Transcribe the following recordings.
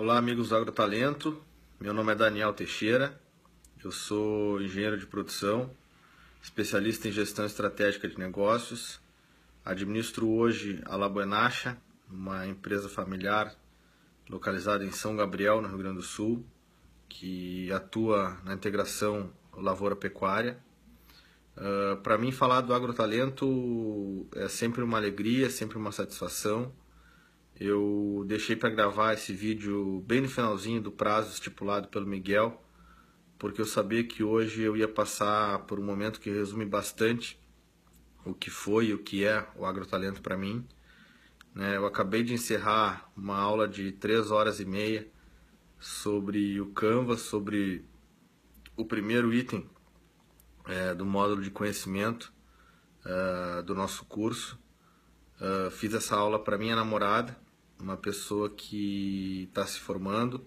Olá, amigos do Agrotalento. Meu nome é Daniel Teixeira. Eu sou engenheiro de produção, especialista em gestão estratégica de negócios. Administro hoje a Labuenacha, uma empresa familiar localizada em São Gabriel, no Rio Grande do Sul, que atua na integração lavoura-pecuária. Uh, ah, Para mim, falar do agrotalento é sempre uma alegria, sempre uma satisfação eu deixei para gravar esse vídeo bem no finalzinho do prazo estipulado pelo Miguel, porque eu sabia que hoje eu ia passar por um momento que resume bastante o que foi e o que é o agrotalento para mim. Né? Eu acabei de encerrar uma aula de três horas e meia sobre o Canva, sobre o primeiro item é, do módulo de conhecimento é, do nosso curso. É, fiz essa aula para minha namorada, uma pessoa que está se formando,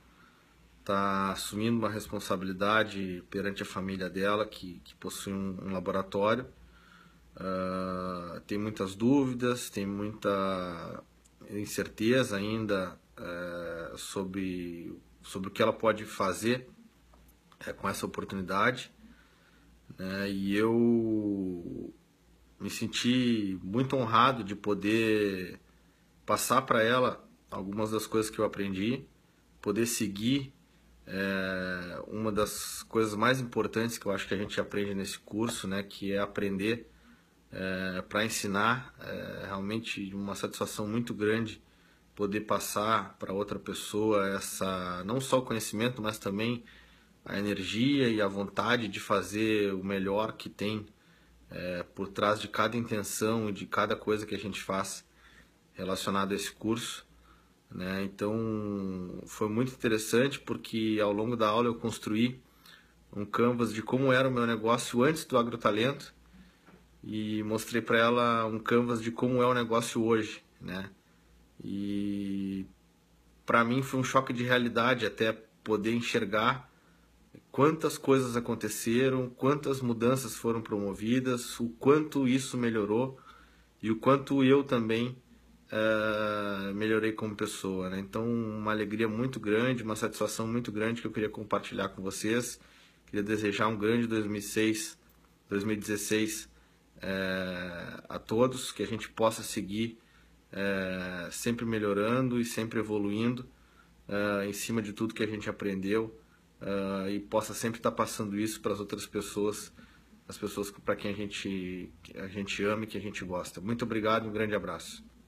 está assumindo uma responsabilidade perante a família dela, que, que possui um, um laboratório. Uh, tem muitas dúvidas, tem muita incerteza ainda uh, sobre, sobre o que ela pode fazer uh, com essa oportunidade. Né? E eu me senti muito honrado de poder passar para ela algumas das coisas que eu aprendi, poder seguir é, uma das coisas mais importantes que eu acho que a gente aprende nesse curso, né, que é aprender é, eh, para ensinar, é, realmente uma satisfação muito grande poder passar para outra pessoa essa não só o conhecimento, mas também a energia e a vontade de fazer o melhor que tem é, por trás de cada intenção e de cada coisa que a gente faz relacionada a esse curso. Né? Então foi muito interessante porque ao longo da aula eu construí um canvas de como era o meu negócio antes do agrotalento e mostrei para ela um canvas de como é o negócio hoje, né? E para mim foi um choque de realidade até poder enxergar quantas coisas aconteceram, quantas mudanças foram promovidas, o quanto isso melhorou e o quanto eu também ah, melhorei como pessoa. Né? Então, uma alegria muito grande, uma satisfação muito grande que eu queria compartilhar com vocês. Queria desejar um grande 2006, 2016 eh, a todos, que a gente possa seguir eh, sempre melhorando e sempre evoluindo eh, em cima de tudo que a gente aprendeu e possa sempre estar passando isso para as outras pessoas as pessoas para quem a gente, a gente ama e que a gente gosta. Muito obrigado, um grande abraço.